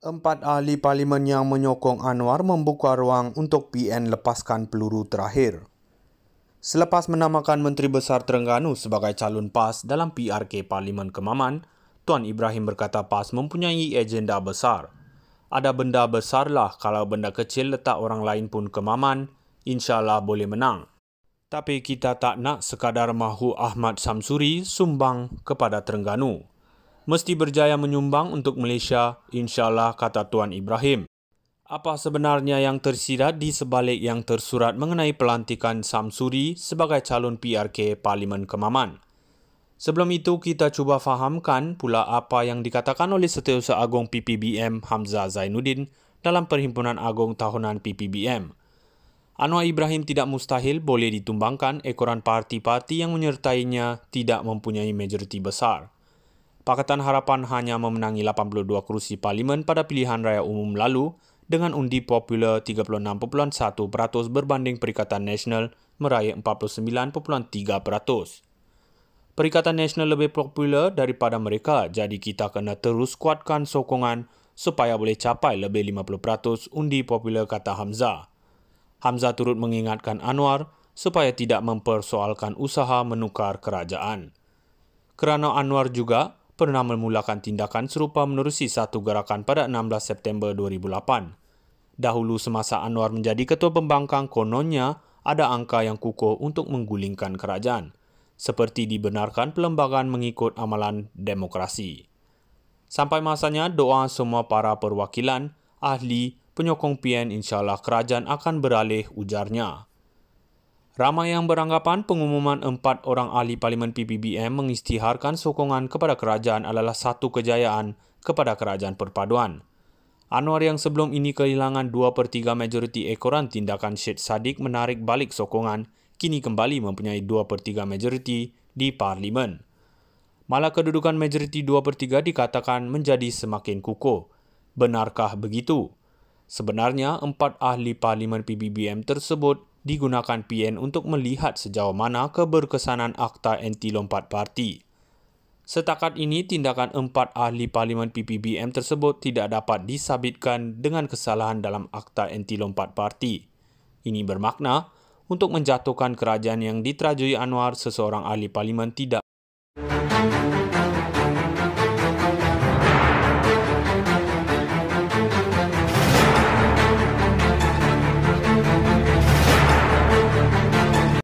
Empat ahli parlimen yang menyokong Anwar membuka ruang untuk PN lepaskan peluru terakhir. Selepas menamakan Menteri Besar Terengganu sebagai calon PAS dalam PRK Parlimen Kemaman, Tuan Ibrahim berkata PAS mempunyai agenda besar. Ada benda besarlah kalau benda kecil letak orang lain pun Kemaman, insyaAllah boleh menang. Tapi kita tak nak sekadar mahu Ahmad Samsuri sumbang kepada Terengganu mesti berjaya menyumbang untuk Malaysia, insyaAllah kata Tuan Ibrahim. Apa sebenarnya yang tersirat di sebalik yang tersurat mengenai pelantikan Samsuri sebagai calon PRK Parlimen Kemaman? Sebelum itu, kita cuba fahamkan pula apa yang dikatakan oleh Setiausaha Agong PPBM Hamzah Zainuddin dalam Perhimpunan Agong Tahunan PPBM. Anwar Ibrahim tidak mustahil boleh ditumbangkan ekoran parti-parti yang menyertainya tidak mempunyai majoriti besar. Pakatan Harapan hanya memenangi 82 kerusi parlimen pada pilihan raya umum lalu dengan undi popular 36.1% berbanding Perikatan Nasional meraih 49.3%. Perikatan Nasional lebih popular daripada mereka jadi kita kena terus kuatkan sokongan supaya boleh capai lebih 50% undi popular kata Hamzah. Hamzah turut mengingatkan Anwar supaya tidak mempersoalkan usaha menukar kerajaan. Kerana Anwar juga pernah memulakan tindakan serupa menerusi satu gerakan pada 16 September 2008. Dahulu semasa Anwar menjadi ketua pembangkang kononnya, ada angka yang kukuh untuk menggulingkan kerajaan, seperti dibenarkan pelembagaan mengikut amalan demokrasi. Sampai masanya, doa semua para perwakilan, ahli, penyokong PN insyaAllah kerajaan akan beralih ujarnya. Ramai yang beranggapan pengumuman empat orang ahli Parlimen PBBM mengistiharkan sokongan kepada kerajaan adalah satu kejayaan kepada kerajaan perpaduan. Anwar yang sebelum ini kehilangan dua per 3 majoriti ekoran tindakan Syed Saddiq menarik balik sokongan, kini kembali mempunyai dua per 3 majoriti di Parlimen. Malah kedudukan majoriti dua per 3 dikatakan menjadi semakin kukuh. Benarkah begitu? Sebenarnya, empat ahli Parlimen PBBM tersebut digunakan PN untuk melihat sejauh mana keberkesanan Akta Anti-Lompat Parti. Setakat ini, tindakan empat ahli Parlimen PPBM tersebut tidak dapat disabitkan dengan kesalahan dalam Akta Anti-Lompat Parti. Ini bermakna, untuk menjatuhkan kerajaan yang diterajui Anwar, seseorang ahli Parlimen tidak